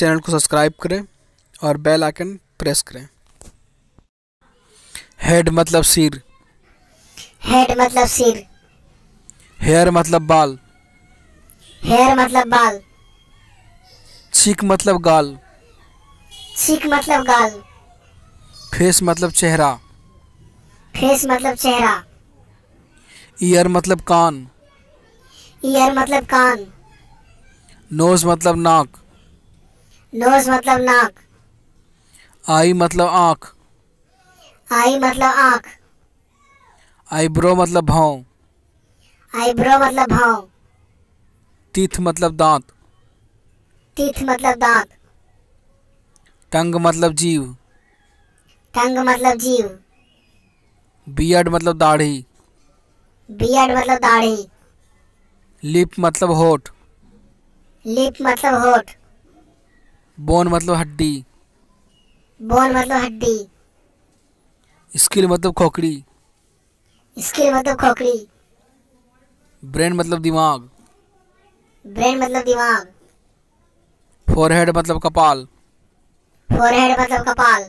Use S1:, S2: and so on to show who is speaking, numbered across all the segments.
S1: channel को subscribe करें और बेल आइकन प्रेस करें हेड मतलब सिर हेड मतलब सिर हेयर मतलब बाल हेयर मतलब बाल चीक मतलब गाल चीक मतलब गाल फेस मतलब चेहरा फेस मतलब चेहरा ईयर मतलब कान
S2: ईयर मतलब कान
S1: नोज मतलब नाक नोज
S2: नोज मतलब नाक
S1: आई मतलब आँख
S2: आई मतलब आँख
S1: आईब्रो मतलब भाव आईब्रो मतलब भाव तीथ मतलब दांत तीथ मतलब दांत टंग मतलब जीव टंग मतलब जीव बियर्ड मतलब दाढ़ी बियर्ड मतलब दाढ़ी लिप मतलब होठ लिप मतलब होठ बोन मतलब हड्डी बोन मतलब हड्डी स्किल मतलब खोखड़ी
S2: स्किल मतलब खोखड़ी
S1: ब्रेन मतलब दिमाग
S2: ब्रेन मतलब दिमाग
S1: फोरहेड मतलब कपाल
S2: फोरहेड मतलब कपाल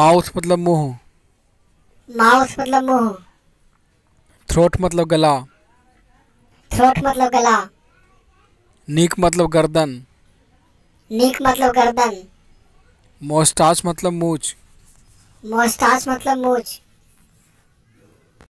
S1: माउथ मतलब मुंह माउथ मतलब मुंह थ्रोट मतलब गला थ्रोट मतलब गला नीक मतलब गर्दन
S2: नेक मतलब गर्दन
S1: मोस्टाच मतलब मूछ
S2: मोस्टाच मतलब मूछ